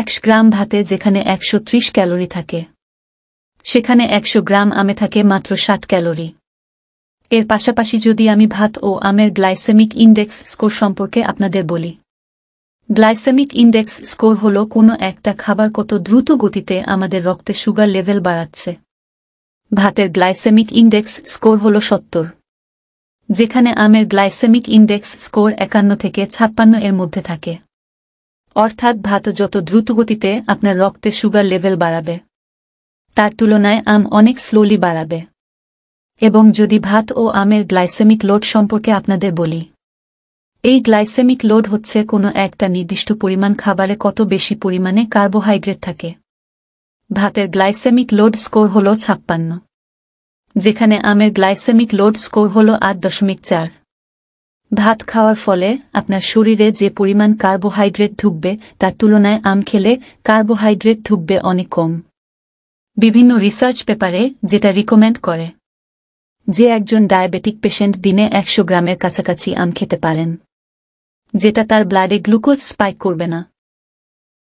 একশ গ্রাম ভাতে যেখানে একশো ক্যালোরি থাকে সেখানে একশো গ্রাম আমে থাকে মাত্র ষাট ক্যালোরি এর পাশাপাশি যদি আমি ভাত ও আমের গ্লাইসেমিক ইন্ডেক্স স্কোর সম্পর্কে আপনাদের বলি গ্লাইসেমিক ইন্ডেক্স স্কোর হল কোনো একটা খাবার কত দ্রুত গতিতে আমাদের রক্তে সুগার লেভেল বাড়াচ্ছে ভাতের গ্লাইসেমিক ইন্ডেক্স স্কোর হল সত্তর যেখানে আমের গ্লাইসেমিক ইন্ডেক্স স্কোর একান্ন থেকে ছাপ্পান্ন এর মধ্যে থাকে অর্থাৎ ভাত যত দ্রুতগতিতে আপনার রক্তে সুগার লেভেল বাড়াবে তার তুলনায় আম অনেক স্লোলি বাড়াবে এবং যদি ভাত ও আমের গ্লাইসেমিক লোড সম্পর্কে আপনাদের বলি এই গ্লাইসেমিক লোড হচ্ছে কোনো একটা নির্দিষ্ট পরিমাণ খাবারে কত বেশি পরিমাণে কার্বোহাইড্রেট থাকে ভাতের গ্লাইসেমিক লোড স্কোর হল ছাপ্পান্ন যেখানে আমের গ্লাইসেমিক লোড স্কোর হল আট দশমিক চার ভাত খাওয়ার ফলে আপনার শরীরে যে পরিমাণ কার্বোহাইড্রেট ঢুকবে তার তুলনায় আম খেলে কার্বোহাইড্রেট ঢুকবে অনেক কম বিভিন্ন রিসার্চ পেপারে যেটা রিকমেন্ড করে যে একজন ডায়াবেটিক পেশেন্ট দিনে একশো গ্রামের কাছাকাছি আম খেতে পারেন যেটা তার ব্লাডে গ্লুকোজ স্পাইক করবে না